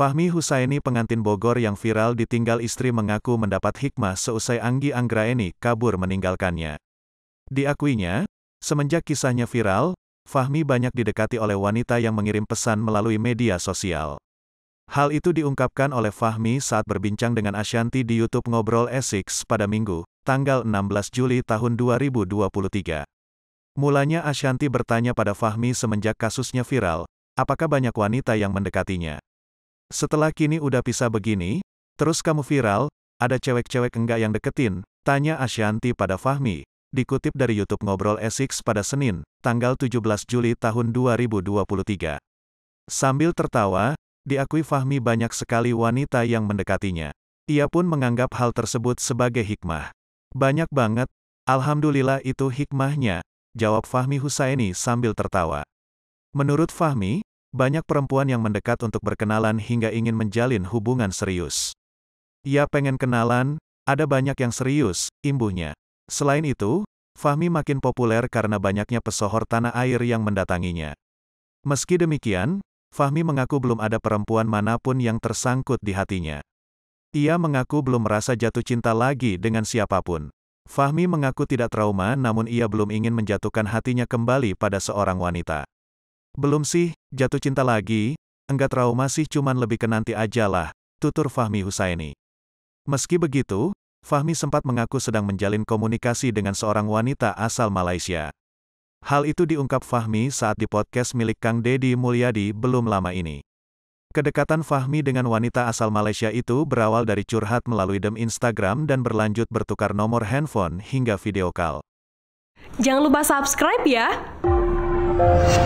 Fahmi Husaini pengantin Bogor yang viral ditinggal istri mengaku mendapat hikmah seusai Anggi Anggraeni kabur meninggalkannya. Diakuinya, semenjak kisahnya viral, Fahmi banyak didekati oleh wanita yang mengirim pesan melalui media sosial. Hal itu diungkapkan oleh Fahmi saat berbincang dengan Ashanti di YouTube Ngobrol Essex pada Minggu, tanggal 16 Juli tahun 2023. Mulanya Ashanti bertanya pada Fahmi semenjak kasusnya viral, apakah banyak wanita yang mendekatinya. Setelah kini udah bisa begini, terus kamu viral, ada cewek-cewek enggak yang deketin, tanya Ashanti pada Fahmi. Dikutip dari YouTube Ngobrol Esix pada Senin, tanggal 17 Juli tahun 2023. Sambil tertawa, diakui Fahmi banyak sekali wanita yang mendekatinya. Ia pun menganggap hal tersebut sebagai hikmah. Banyak banget, alhamdulillah itu hikmahnya, jawab Fahmi Husaini sambil tertawa. Menurut Fahmi, banyak perempuan yang mendekat untuk berkenalan hingga ingin menjalin hubungan serius. Ia ya, pengen kenalan, ada banyak yang serius, imbuhnya. Selain itu, Fahmi makin populer karena banyaknya pesohor tanah air yang mendatanginya. Meski demikian, Fahmi mengaku belum ada perempuan manapun yang tersangkut di hatinya. Ia mengaku belum merasa jatuh cinta lagi dengan siapapun. Fahmi mengaku tidak trauma namun ia belum ingin menjatuhkan hatinya kembali pada seorang wanita. Belum sih, jatuh cinta lagi, enggak trauma sih cuman lebih ke nanti aja lah, tutur Fahmi Husaini. Meski begitu, Fahmi sempat mengaku sedang menjalin komunikasi dengan seorang wanita asal Malaysia. Hal itu diungkap Fahmi saat di podcast milik Kang Dedi Mulyadi belum lama ini. Kedekatan Fahmi dengan wanita asal Malaysia itu berawal dari curhat melalui DM Instagram dan berlanjut bertukar nomor handphone hingga video call. Jangan lupa subscribe ya!